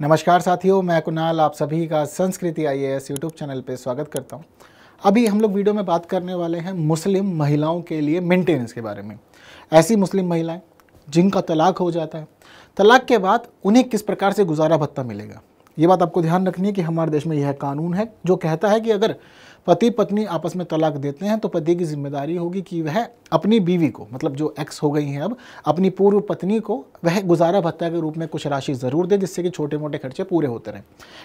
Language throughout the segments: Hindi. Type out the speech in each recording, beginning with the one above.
नमस्कार साथियों मैं कुणाल आप सभी का संस्कृति आई एस यूट्यूब चैनल पर स्वागत करता हूँ अभी हम लोग वीडियो में बात करने वाले हैं मुस्लिम महिलाओं के लिए मेंटेनेंस के बारे में ऐसी मुस्लिम महिलाएं जिनका तलाक हो जाता है तलाक के बाद उन्हें किस प्रकार से गुजारा भत्ता मिलेगा ये बात आपको ध्यान रखनी है कि हमारे देश में यह कानून है जो कहता है कि अगर पति पत्नी आपस में तलाक देते हैं तो पति की जिम्मेदारी होगी कि वह अपनी बीवी को मतलब जो एक्स हो गई हैं अब अपनी पूर्व पत्नी को वह गुजारा भत्ता के रूप में कुछ राशि ज़रूर दे जिससे कि छोटे मोटे खर्चे पूरे होते रहें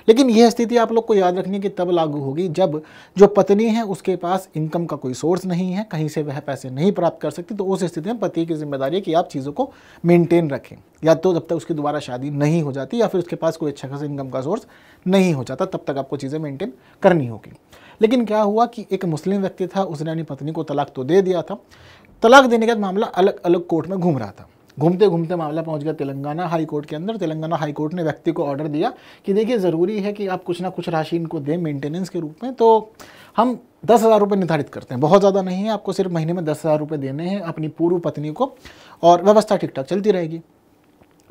लेकिन यह स्थिति आप लोग को याद रखनी कि तब लागू होगी जब जो पत्नी है उसके पास इनकम का कोई सोर्स नहीं है कहीं से वह पैसे नहीं प्राप्त कर सकती तो उस स्थिति में पति की जिम्मेदारी है कि आप चीज़ों को मेनटेन रखें या तो जब तक उसकी दोबारा शादी नहीं हो जाती या फिर उसके पास कोई अच्छा खासा इनकम का सोर्स नहीं हो जाता तब तक आपको चीज़ें मेनटेन करनी होगी लेकिन क्या हुआ कि एक मुस्लिम व्यक्ति था उसने अपनी पत्नी को तलाक तो दे दिया था तलाक देने के बाद मामला अलग अलग कोर्ट में घूम रहा था घूमते घूमते मामला पहुंच गया तेलंगाना हाई कोर्ट के अंदर तेलंगाना हाई कोर्ट ने व्यक्ति को ऑर्डर दिया कि देखिए ज़रूरी है कि आप कुछ ना कुछ राशि इनको दें मेंटेनेंस के रूप में तो हम दस हज़ार रुपये निर्धारित करते हैं बहुत ज़्यादा नहीं है आपको सिर्फ महीने में दस हज़ार रुपये देने हैं अपनी पूर्व पत्नी को और व्यवस्था ठीक ठाक चलती रहेगी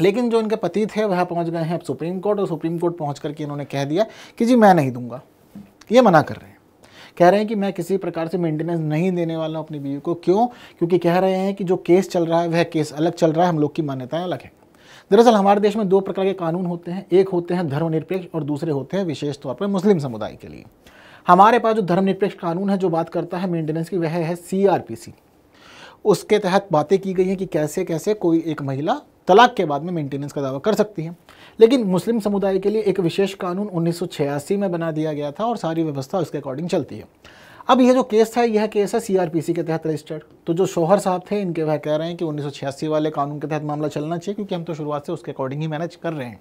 लेकिन जो इनके पति थे वह पहुँच गए हैं अब सुप्रीम कोर्ट और सुप्रीम कोर्ट पहुँच करके इन्होंने कह दिया कि जी मैं नहीं दूंगा ये मना कर रहे हैं कह रहे हैं कि मैं किसी प्रकार से मेंटेनेंस नहीं देने वाला हूँ अपनी बीवी को क्यों क्योंकि कह रहे हैं कि जो केस चल रहा है वह केस अलग चल रहा है हम लोग की मान्यताएं अलग है दरअसल हमारे देश में दो प्रकार के कानून होते हैं एक होते हैं धर्मनिरपेक्ष और दूसरे होते हैं विशेष तौर पर मुस्लिम समुदाय के लिए हमारे पास जो धर्मनिरपेक्ष कानून है जो बात करता है मेंटेनेंस की वह है सी उसके तहत बातें की गई हैं कि कैसे कैसे कोई एक महिला तलाक के बाद में मेंटेनेंस का दावा कर सकती है लेकिन मुस्लिम समुदाय के लिए एक विशेष कानून उन्नीस में बना दिया गया था और सारी व्यवस्था उसके अकॉर्डिंग चलती है अब यह जो केस था यह केस है सीआरपीसी के तहत रजिस्टर्ड तो जो शोहर साहब थे इनके वह कह रहे हैं कि उन्नीस वाले कानून के तहत मामला चलना चाहिए क्योंकि हम तो शुरुआत से उसके अकॉर्डिंग ही मैनेज कर रहे हैं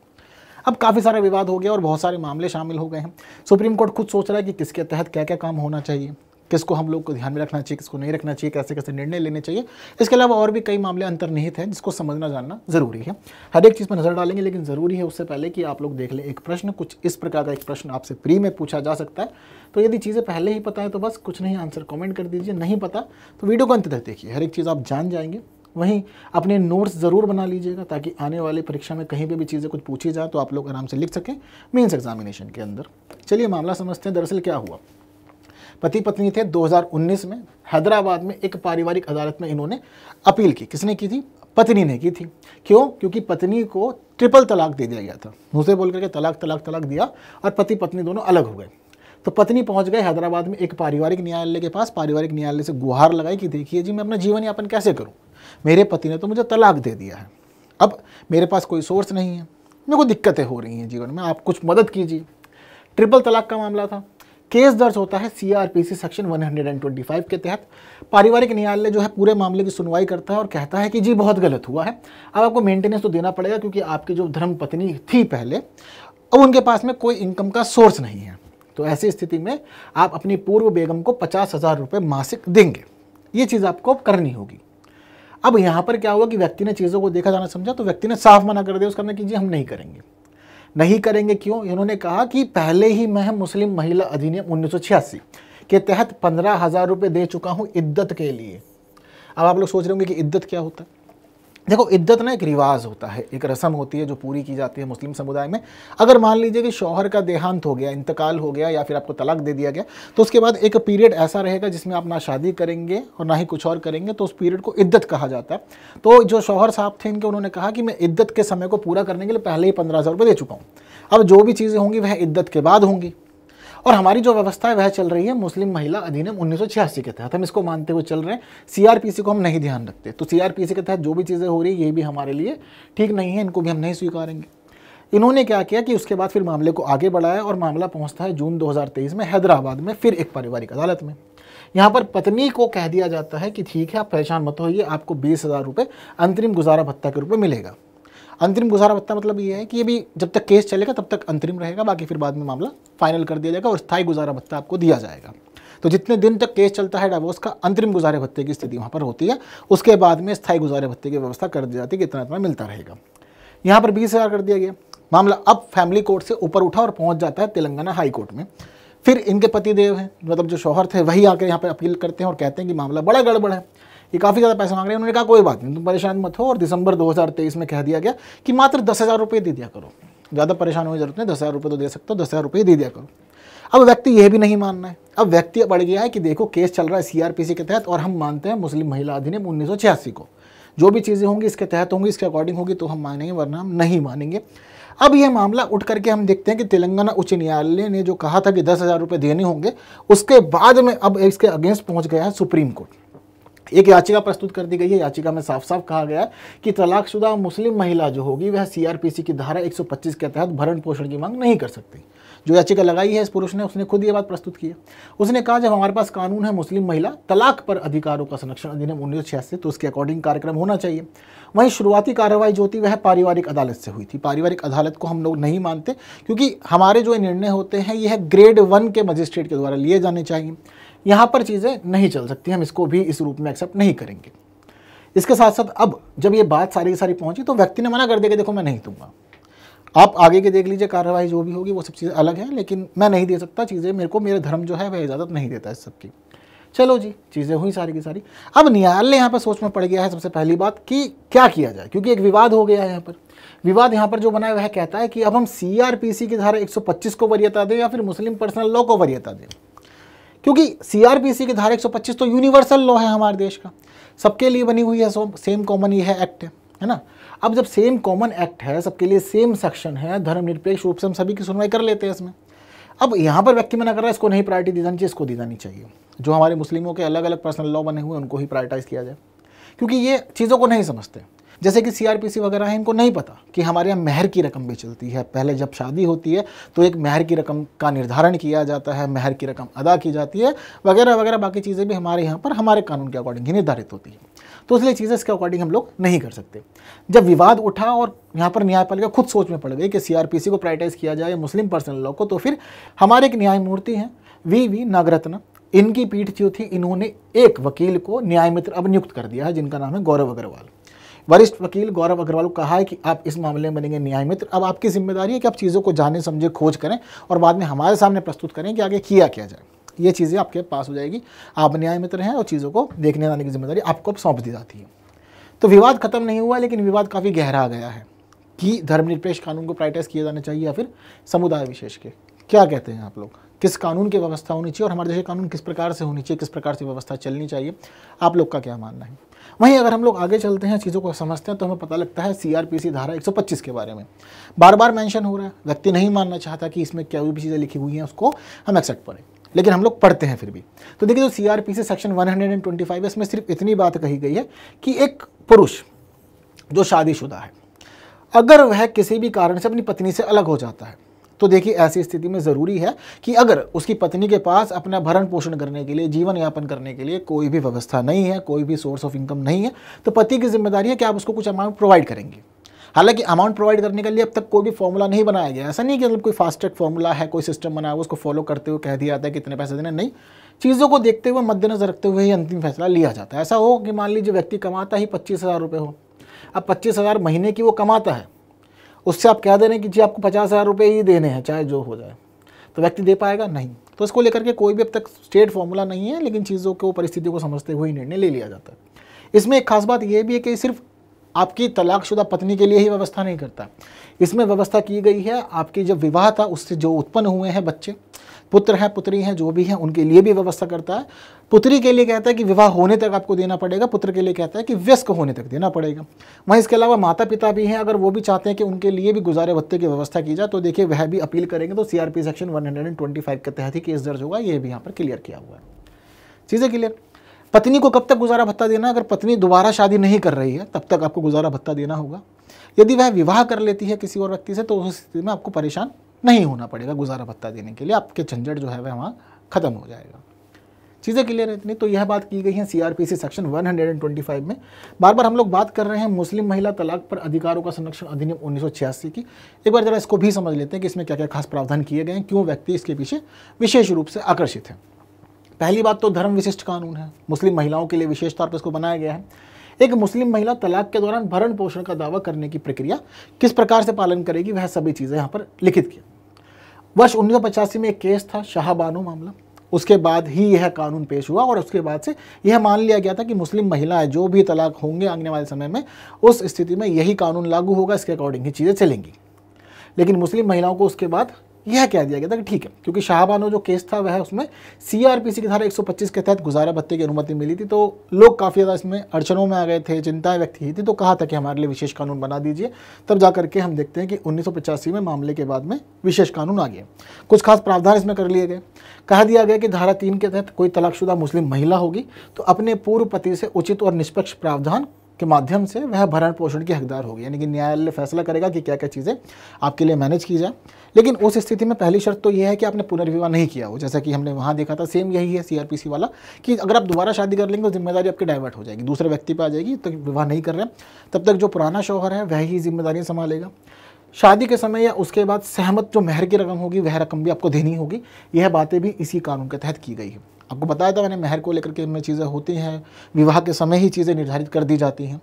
अब काफ़ी सारा विवाद हो गया और बहुत सारे मामले शामिल हो गए हैं सुप्रीम कोर्ट खुद सोच रहा है कि किसके तहत क्या क्या काम होना चाहिए किसको हम लोग को ध्यान में रखना चाहिए किसको नहीं रखना चाहिए कैसे कैसे निर्णय लेने चाहिए इसके अलावा और भी कई मामले अंतर्निहित हैं जिसको समझना जानना जरूरी है हर एक चीज़ पर नज़र डालेंगे लेकिन ज़रूरी है उससे पहले कि आप लोग देख लें एक प्रश्न कुछ इस प्रकार का एक प्रश्न आपसे प्री में पूछा जा सकता है तो यदि चीज़ें पहले ही पता है तो बस कुछ नहीं आंसर कॉमेंट कर दीजिए नहीं पता तो वीडियो को अंत तक देखिए हर एक चीज़ आप जान जाएंगे वहीं अपने नोट्स ज़रूर बना लीजिएगा ताकि आने वाले परीक्षा में कहीं पर भी चीज़ें कुछ पूछी जाए तो आप लोग आराम से लिख सकें मीन्स एग्जामिनेशन के अंदर चलिए मामला समझते हैं दरअसल क्या हुआ पति पत्नी थे 2019 में हैदराबाद में एक पारिवारिक अदालत में इन्होंने अपील की किसने की थी पत्नी ने की थी क्यों क्योंकि पत्नी को ट्रिपल तलाक दे दिया गया था मुझसे बोल करके तलाक तलाक तलाक दिया और पति पत्नी दोनों अलग हो गए तो पत्नी पहुंच गए हैदराबाद में एक पारिवारिक न्यायालय के पास पारिवारिक न्यायालय से गुहार लगाई कि देखिए जी मैं अपना जीवन यापन कैसे करूँ मेरे पति ने तो मुझे तलाक दे दिया है अब मेरे पास कोई सोर्स नहीं है मेरे को दिक्कतें हो रही हैं जीवन में आप कुछ मदद कीजिए ट्रिपल तलाक का मामला था केस दर्ज होता है सीआरपीसी सेक्शन 125 के तहत पारिवारिक न्यायालय जो है पूरे मामले की सुनवाई करता है और कहता है कि जी बहुत गलत हुआ है अब आपको मेंटेनेंस तो देना पड़ेगा क्योंकि आपकी जो धर्म पत्नी थी पहले अब उनके पास में कोई इनकम का सोर्स नहीं है तो ऐसी स्थिति में आप अपनी पूर्व बेगम को पचास हज़ार रुपये मासिक देंगे ये चीज़ आपको करनी होगी अब यहाँ पर क्या हुआ कि व्यक्ति ने चीज़ों को देखा जाना समझा तो व्यक्ति ने साफ मना कर दिया उसका कि जी हम नहीं करेंगे नहीं करेंगे क्यों इन्होंने कहा कि पहले ही मैं मुस्लिम महिला अधिनियम उन्नीस के तहत पंद्रह हज़ार रुपये दे चुका हूँ इद्दत के लिए अब आप लोग सोच रहे होंगे कि इद्दत क्या होता है देखो इद्दत ना एक रिवाज होता है एक रस्म होती है जो पूरी की जाती है मुस्लिम समुदाय में अगर मान लीजिए कि शौहर का देहांत हो गया इंतकाल हो गया या फिर आपको तलाक दे दिया गया तो उसके बाद एक पीरियड ऐसा रहेगा जिसमें आप ना शादी करेंगे और ना ही कुछ और करेंगे तो उस पीरियड को इद्दत कहा जाता है तो जो शौहर साहब थे इनके उन्होंने कहा कि मैं इद्दत के समय को पूरा करने के लिए पहले ही पंद्रह हज़ार रुपये दे चुका हूँ अब जो भी चीज़ें होंगी वह इद्दत के बाद होंगी और हमारी जो व्यवस्था है वह चल रही है मुस्लिम महिला अधिनियम उन्नीस के तहत हम इसको मानते हुए चल रहे हैं सीआरपीसी को हम नहीं ध्यान रखते तो सीआरपीसी के तहत जो भी चीज़ें हो रही है ये भी हमारे लिए ठीक नहीं है इनको भी हम नहीं स्वीकारेंगे इन्होंने क्या किया कि उसके बाद फिर मामले को आगे बढ़ाया और मामला पहुंचता है जून 2023 में हैदराबाद में फिर एक पारिवारिक अदालत में यहाँ पर पत्नी को कह दिया जाता है कि ठीक है आप परेशान मत होइए आपको बीस हज़ार रुपये अंतरिम गुजारा भत्ता के रूप में मिलेगा अंतरिम गुजारा भत्ता मतलब ये है कि ये भी जब तक केस चलेगा तब तक अंतरिम रहेगा बाकी फिर बाद में मामला फाइनल कर दिया जाएगा और स्थायी गुजारा भत्ता आपको दिया जाएगा तो जितने दिन तक केस चलता है डाइवोर्स का अंतरिम गुजारे भत्ते की स्थिति वहाँ पर होती है उसके बाद में स्थायी गुजारे भत्ते की व्यवस्था कर दी जाती है कि इतना इतना मिलता रहेगा यहाँ पर बीस हज़ार कर दिया गया मामला अब फैमिली कोर्ट से ऊपर उठा और पहुँच जाता है तेलंगाना हाई कोर्ट में फिर इनके पतिदेव हैं मतलब जो शौहर थे वही आकर यहाँ पर अपील करते हैं और कहते हैं कि मामला बड़ा गड़बड़ है ये काफ़ी ज़्यादा पैसा मांग रहे हैं उन्होंने कहा कोई बात नहीं तुम परेशान मत हो और दिसंबर 2023 में कह दिया गया कि मात्र दस हज़ार रुपये दे दिया करो ज़्यादा परेशान होने की जरूरत नहीं दस हज़ार रुपये तो दे सकते हो दस हज़ार रुपये दे दिया करो अब व्यक्ति यह भी नहीं मानना है अब व्यक्ति बढ़ गया है कि देखो केस चल रहा है सीआरपीसी के तहत और हम मानते हैं मुस्लिम महिला अधिनियम उन्नीस को जो भी चीज़ें होंगी इसके तहत होंगी इसके अकॉर्डिंग होगी तो हम मानेंगे वरना हम नहीं मानेंगे अब यह मामला उठ करके हम देखते हैं कि तेलंगाना उच्च न्यायालय ने जो कहा था कि दस हज़ार रुपये देने होंगे उसके बाद में अब इसके अगेंस्ट पहुंच गया है सुप्रीम कोर्ट एक याचिका प्रस्तुत कर दी गई है याचिका में साफ साफ कहा गया है कि तलाकशुदा मुस्लिम महिला जो होगी वह सीआरपीसी की धारा 125 के तहत भरण पोषण की मांग नहीं कर सकती जो याचिका लगाई है इस पुरुष ने उसने खुद ये बात प्रस्तुत की है उसने कहा जब हमारे पास कानून है मुस्लिम महिला तलाक पर अधिकारों का संरक्षण अधिनियम उन्नीस तो उसके अकॉर्डिंग कार्यक्रम होना चाहिए वहीं शुरुआती कार्रवाई जो होती वह पारिवारिक अदालत से हुई थी पारिवारिक अदालत को हम लोग नहीं मानते क्योंकि हमारे जो निर्णय होते हैं यह ग्रेड वन के मजिस्ट्रेट के द्वारा लिए जाने चाहिए यहाँ पर चीज़ें नहीं चल सकती हम इसको भी इस रूप में एक्सेप्ट नहीं करेंगे इसके साथ साथ अब जब ये बात सारी की सारी पहुंची तो व्यक्ति ने मना कर दिया कि देखो मैं नहीं दूंगा आप आगे के देख लीजिए कार्रवाई जो भी होगी वो सब चीज़ें अलग है लेकिन मैं नहीं दे सकता चीज़ें मेरे को मेरा धर्म जो है वह इजाज़त नहीं देता इस सबकी चलो जी चीज़ें हुई सारी की सारी अब न्यायालय यहाँ पर सोच में पड़ गया है सबसे पहली बात कि क्या किया जाए क्योंकि एक विवाद हो गया है यहाँ पर विवाद यहाँ पर जो बना है वह कहता है कि अब हम सीआरपीसी की धारा 125 को वरीयता दें या फिर मुस्लिम पर्सनल लॉ को वरीयता दें क्योंकि सीआरपीसी की धारा 125 तो यूनिवर्सल लॉ है हमारे देश का सबके लिए बनी हुई है सेम कॉमन ये है एक्ट है ना अब जब सेम कॉमन एक्ट है सबके लिए सेम सेक्शन है धर्मनिरपेक्ष रूप से हम सभी की सुनवाई कर लेते हैं इसमें अब यहाँ पर व्यक्ति मना कर रहा है इसको नहीं प्रायोरिटी दी जानी चाहिए इसको दी जानी चाहिए जो हमारे मुस्लिमों के अलग अलग पर्सनल लॉ बने हुए उनको ही प्रायोरिटाइज किया जाए क्योंकि ये चीज़ों को नहीं समझते जैसे कि सीआरपीसी वगैरह है इनको नहीं पता कि हमारे यहाँ मेहर की रकम भी चलती है पहले जब शादी होती है तो एक मेहर की रकम का निर्धारण किया जाता है मेहर की रकम अदा की जाती है वगैरह वगैरह बाकी चीज़ें भी हमारे यहाँ पर हमारे कानून के अकॉर्डिंग ही निर्धारित होती है तो इसलिए चीज़ें इसके अकॉर्डिंग हम लोग नहीं कर सकते जब विवाद उठा और यहाँ पर न्यायपालिका खुद सोच में पड़ गई कि सीआरपीसी को प्रायोरिटाइज किया जाए मुस्लिम पर्सनल लॉ को तो फिर हमारे एक न्यायमूर्ति हैं वी वी नागरत्न इनकी पीठ जो थी इन्होंने एक वकील को न्यायमित्र अब नियुक्त कर दिया है जिनका नाम है गौरव अग्रवाल वरिष्ठ वकील गौरव अग्रवाल को कहा है कि आप इस मामले में बनेंगे न्याय मित्र अब आपकी जिम्मेदारी है कि आप चीज़ों को जाने समझे खोज करें और बाद में हमारे सामने प्रस्तुत करें कि आगे किया क्या जाए ये चीज़ें आपके पास हो जाएगी आप न्याय मित्र हैं और चीज़ों को देखने जाने की जिम्मेदारी आपको अब सौंप दी जाती है तो विवाद खत्म नहीं हुआ लेकिन विवाद काफ़ी गहरा गया है कि धर्मनिरपेक्ष कानून को प्राइटाइज किया जाना चाहिए या फिर समुदाय विशेष के क्या कहते हैं आप लोग किस कानून की व्यवस्था होनी चाहिए और हमारे देश के कानून किस प्रकार से होनी चाहिए किस प्रकार से व्यवस्था चलनी चाहिए आप लोग का क्या मानना है वहीं अगर हम लोग आगे चलते हैं चीज़ों को समझते हैं तो हमें पता लगता है सीआरपीसी धारा 125 के बारे में बार बार मेंशन हो रहा है व्यक्ति नहीं मानना चाहता कि इसमें क्या भी चीज़ें लिखी हुई हैं उसको हम एक्सेप्ट करें लेकिन हम लोग पढ़ते हैं फिर भी तो देखिए जो सी आर पी से सेक्शन 125 है इसमें सिर्फ इतनी बात कही गई है कि एक पुरुष जो शादीशुदा है अगर वह किसी भी कारण से अपनी पत्नी से अलग हो जाता है तो देखिए ऐसी स्थिति में ज़रूरी है कि अगर उसकी पत्नी के पास अपना भरण पोषण करने के लिए जीवन यापन करने के लिए कोई भी व्यवस्था नहीं है कोई भी सोर्स ऑफ इनकम नहीं है तो पति की जिम्मेदारी है कि आप उसको कुछ अमाउंट प्रोवाइड करेंगे हालांकि अमाउंट प्रोवाइड करने के लिए अब तक कोई भी फॉर्मूला नहीं बनाया गया ऐसा नहीं कि मतलब कोई फास्ट ट्रैक फॉर्मूला है कोई सिस्टम बना हुआ उसको फॉलो करते हुए कह दिया जाता है कितने पैसे देने नहीं चीज़ों को देखते हुए मद्देनजर रखते हुए ही अंतिम फैसला लिया जाता है ऐसा हो कि मान लीजिए व्यक्ति कमाता ही पच्चीस हज़ार रुपये हो अब पच्चीस हज़ार महीने की वो कमाता है उससे आप कह दे रहे हैं कि जी आपको पचास हज़ार रुपये ही देने हैं चाहे जो हो जाए तो व्यक्ति दे पाएगा नहीं तो इसको लेकर के कोई भी अब तक स्टेट फॉर्मूला नहीं है लेकिन चीज़ों को परिस्थितियों को समझते हुए निर्णय ले लिया जाता है इसमें एक खास बात यह भी है कि सिर्फ आपकी तलाकशुदा पत्नी के लिए ही व्यवस्था नहीं करता इसमें व्यवस्था की गई है आपकी जब विवाह था उससे जो उत्पन्न हुए हैं बच्चे पुत्र हैं पुत्री हैं जो भी हैं उनके लिए भी व्यवस्था करता है पुत्री के लिए कहता है कि विवाह होने तक आपको देना पड़ेगा पुत्र के लिए कहता है कि व्यस्क होने तक देना पड़ेगा वहीं इसके अलावा माता पिता भी हैं अगर वो भी चाहते हैं कि उनके लिए भी गुजारे भत्ते की व्यवस्था की जाए तो देखिए वह भी अपील करेंगे तो सीआरपी सेक्शन वन के तहत ही केस दर्ज होगा ये भी यहाँ पर क्लियर किया हुआ है चीज़ें क्लियर पत्नी को कब तक गुजारा भत्ता देना अगर पत्नी दोबारा शादी नहीं कर रही है तब तक आपको गुजारा भत्ता देना होगा यदि वह विवाह कर लेती है किसी और व्यक्ति से तो उस स्थिति में आपको परेशान नहीं होना पड़ेगा गुजारा भत्ता देने के लिए आपके झंझट जो है वह वहाँ ख़त्म हो जाएगा चीज़ें क्लियर है इतनी तो यह बात की गई है सीआरपीसी सेक्शन 125 में बार बार हम लोग बात कर रहे हैं मुस्लिम महिला तलाक पर अधिकारों का संरक्षण अधिनियम उन्नीस की एक बार जरा इसको भी समझ लेते हैं कि इसमें क्या क्या खास प्रावधान किए गए हैं क्यों व्यक्ति इसके पीछे विशेष रूप से आकर्षित है पहली बात तो धर्म विशिष्ट कानून है मुस्लिम महिलाओं के लिए विशेष तौर पर इसको बनाया गया है एक मुस्लिम महिला तलाक के दौरान भरण पोषण का दावा करने की प्रक्रिया किस प्रकार से पालन करेगी वह सभी चीज़ें यहाँ पर लिखित किया वर्ष उन्नीस में एक केस था शाहबानो मामला उसके बाद ही यह कानून पेश हुआ और उसके बाद से यह मान लिया गया था कि मुस्लिम महिलाएं जो भी तलाक होंगे आने वाले समय में उस स्थिति में यही कानून लागू होगा इसके अकॉर्डिंग ही चीज़ें चलेंगी लेकिन मुस्लिम महिलाओं को उसके बाद यह कह दिया गया था कि ठीक है क्योंकि शाहबानो जो केस था वह उसमें सीआरपीसी की धारा 125 के तहत गुजारा भत्ते की अनुमति मिली थी तो लोग काफ़ी ज़्यादा इसमें अड़चनों में आ गए थे चिंताएं व्यक्त की थी तो कहा था कि हमारे लिए विशेष कानून बना दीजिए तब जा करके हम देखते हैं कि उन्नीस में मामले के बाद में विशेष कानून आ गया कुछ खास प्रावधान इसमें कर लिए गए कहा दिया गया कि धारा तीन के तहत कोई तलाकशुदा मुस्लिम महिला होगी तो अपने पूर्व पति से उचित और निष्पक्ष प्रावधान के माध्यम से वह भरण पोषण की हकदार होगी यानी कि न्यायालय फैसला करेगा कि क्या क्या चीज़ें आपके लिए मैनेज की जाए लेकिन उस स्थिति में पहली शर्त तो यह है कि आपने पुनर्विवाह नहीं किया हो जैसा कि हमने वहाँ देखा था सेम यही है सीआरपीसी वाला कि अगर आप दोबारा शादी कर लेंगे तो जिम्मेदारी आपकी डाइवर्ट हो जाएगी दूसरे व्यक्ति पर आ जाएगी तो विवाह नहीं कर रहे तब तक जो पुराना शौहर है वह ही जिम्मेदारियाँ संभालेगा शादी के समय या उसके बाद सहमत जो महर की रकम होगी वह रकम भी आपको देनी होगी यह बातें भी इसी कानून के तहत की गई है आपको बताया था मैंने महर को लेकर के इनमें चीज़ें होती हैं विवाह के समय ही चीज़ें निर्धारित कर दी जाती हैं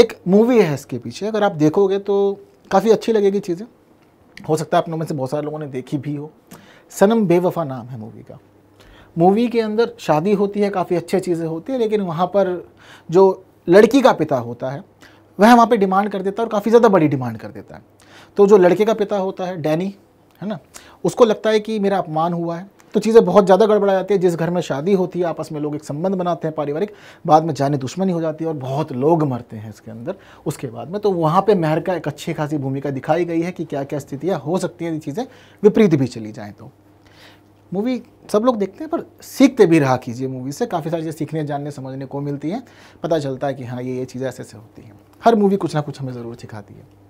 एक मूवी है इसके पीछे अगर आप देखोगे तो काफ़ी अच्छी लगेगी चीज़ें हो सकता है आप में से बहुत सारे लोगों ने देखी भी हो सनम बेवफा नाम है मूवी का मूवी के अंदर शादी होती है काफ़ी अच्छी चीज़ें होती है लेकिन वहाँ पर जो लड़की का पिता होता है वह वहाँ पे डिमांड कर देता है और काफ़ी ज़्यादा बड़ी डिमांड कर देता है तो जो लड़के का पिता होता है डैनी है ना उसको लगता है कि मेरा अपमान हुआ है तो चीज़ें बहुत ज़्यादा गड़बड़ा जाती है जिस घर में शादी होती है आपस में लोग एक संबंध बनाते हैं पारिवारिक बाद में जाने दुश्मनी हो जाती है और बहुत लोग मरते हैं इसके अंदर उसके बाद में तो वहाँ पे महर का एक अच्छी खासी भूमिका दिखाई गई है कि क्या क्या स्थितियाँ हो सकती हैं ये चीज़ें विपरीत भी चली जाएँ तो मूवी सब लोग देखते हैं पर सीखते भी रहा कीजिए मूवी से काफ़ी सारी चीज़ें सीखने जानने समझने को मिलती हैं पता चलता है कि हाँ ये ये चीज़ें ऐसे ऐसे होती हैं हर मूवी कुछ ना कुछ हमें ज़रूर सिखाती है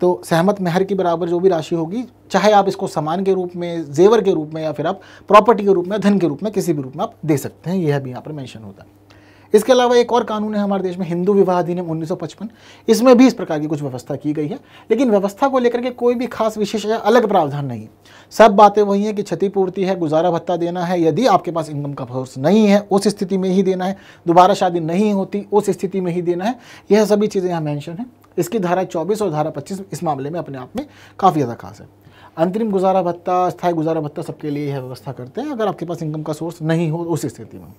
तो सहमत मेहर के बराबर जो भी राशि होगी चाहे आप इसको सामान के रूप में जेवर के रूप में या फिर आप प्रॉपर्टी के रूप में धन के रूप में किसी भी रूप में आप दे सकते हैं यह भी यहाँ पर मैंशन होता है इसके अलावा एक और कानून है हमारे देश में हिंदू विवाह अधिनियम 1955 इसमें भी इस प्रकार की कुछ व्यवस्था की गई है लेकिन व्यवस्था को लेकर के कोई भी खास विशेष या अलग प्रावधान नहीं सब बातें वही हैं कि क्षतिपूर्ति है गुजारा भत्ता देना है यदि आपके पास इनकम का सोर्स नहीं है उस स्थिति में ही देना है दोबारा शादी नहीं होती उस स्थिति में ही देना है यह सभी चीज़ें यहाँ मैंशन है इसकी धारा चौबीस और धारा पच्चीस इस मामले में अपने आप में काफ़ी ज़्यादा खास है अंतरिम गुजारा भत्ता स्थायी गुजारा भत्ता सबके लिए यह व्यवस्था करते हैं अगर आपके पास इनकम का सोर्स नहीं हो उस स्थिति में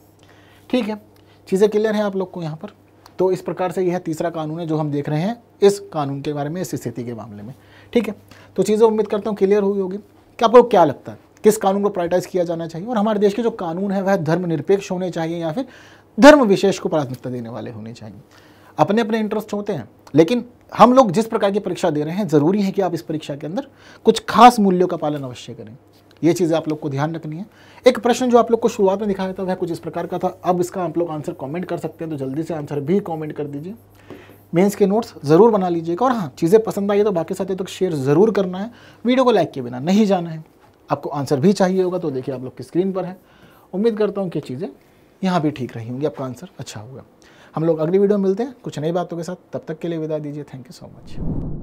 ठीक है चीज़ें क्लियर हैं आप लोग को यहाँ पर तो इस प्रकार से यह तीसरा कानून है जो हम देख रहे हैं इस कानून के बारे में इस स्थिति के मामले में ठीक है तो चीज़ें उम्मीद करता हूँ क्लियर हुई होगी कि आपको क्या लगता है किस कानून को प्रायटाइज किया जाना चाहिए और हमारे देश के जो कानून है वह धर्मनिरपेक्ष होने चाहिए या फिर धर्म विशेष को प्राथमिकता देने वाले होने चाहिए अपने अपने इंटरेस्ट होते हैं लेकिन हम लोग जिस प्रकार की परीक्षा दे रहे हैं ज़रूरी है कि आप इस परीक्षा के अंदर कुछ खास मूल्यों का पालन अवश्य करें ये चीज़ें आप लोग को ध्यान रखनी है एक प्रश्न जो आप लोग को शुरुआत में दिखाया था वह कुछ इस प्रकार का था अब इसका आप लोग आंसर कॉमेंट कर सकते हैं तो जल्दी से आंसर भी कॉमेंट कर दीजिए मेंस के नोट्स ज़रूर बना लीजिएगा और हाँ चीज़ें पसंद आई तो बाकी साथियों तक तो शेयर ज़रूर करना है वीडियो को लाइक किए बिना नहीं जाना है आपको आंसर भी चाहिए होगा तो देखिए आप लोग की स्क्रीन पर है उम्मीद करता हूँ कि चीज़ें यहाँ भी ठीक रही होंगी आपका आंसर अच्छा होगा हम लोग अगली वीडियो में मिलते हैं कुछ नई बातों के साथ तब तक के लिए विदा दीजिए थैंक यू सो मच